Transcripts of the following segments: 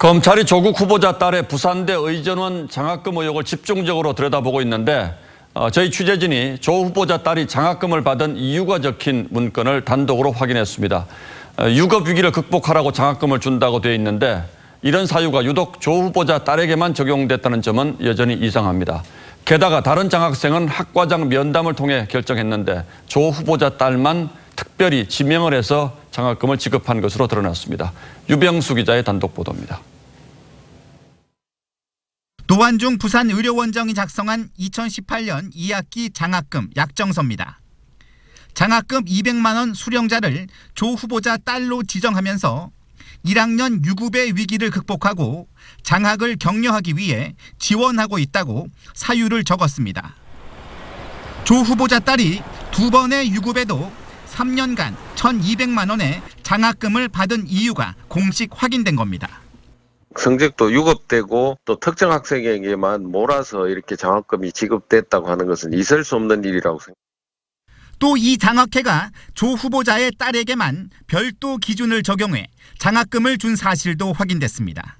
검찰이 조국 후보자 딸의 부산대 의전원 장학금 의혹을 집중적으로 들여다보고 있는데 어, 저희 취재진이 조 후보자 딸이 장학금을 받은 이유가 적힌 문건을 단독으로 확인했습니다. 어, 유급 위기를 극복하라고 장학금을 준다고 되어 있는데 이런 사유가 유독 조 후보자 딸에게만 적용됐다는 점은 여전히 이상합니다. 게다가 다른 장학생은 학과장 면담을 통해 결정했는데 조 후보자 딸만 특별히 지명을 해서 장학금을 지급한 것으로 드러났습니다. 유병수 기자의 단독 보도입니다. 노완중 부산 의료원장이 작성한 2018년 2학기 장학금 약정서입니다. 장학금 200만 원 수령자를 조 후보자 딸로 지정하면서 1학년 유급의 위기를 극복하고 장학을 격려하기 위해 지원하고 있다고 사유를 적었습니다. 조 후보자 딸이 두 번의 유급에도 3년간 1,200만 원의 장학금을 받은 이유가 공식 확인된 겁니다. 성적도 유급되고 또 특정 학생에게만 몰아서 이렇게 장학금이 지급됐다고 하는 것은 있을 수 없는 일이라고 생각합니다. 또 이 장학회가 조 후보자의 딸에게만 별도 기준을 적용해 장학금을 준 사실도 확인됐습니다.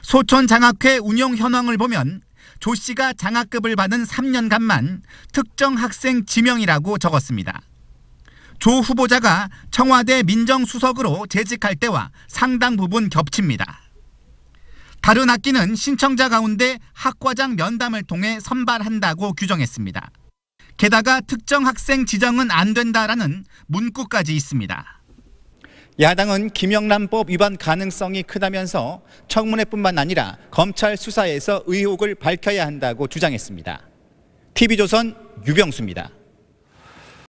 소천 장학회 운영 현황을 보면 조 씨가 장학금을 받은 3년간만 특정 학생 지명이라고 적었습니다. 조 후보자가 청와대 민정수석으로 재직할 때와 상당 부분 겹칩니다. 다른 학기는 신청자 가운데 학과장 면담을 통해 선발한다고 규정했습니다. 게다가 특정 학생 지정은 안 된다라는 문구까지 있습니다. 야당은 김영란법 위반 가능성이 크다면서 청문회뿐만 아니라 검찰 수사에서 의혹을 밝혀야 한다고 주장했습니다. TV조선 유병수입니다.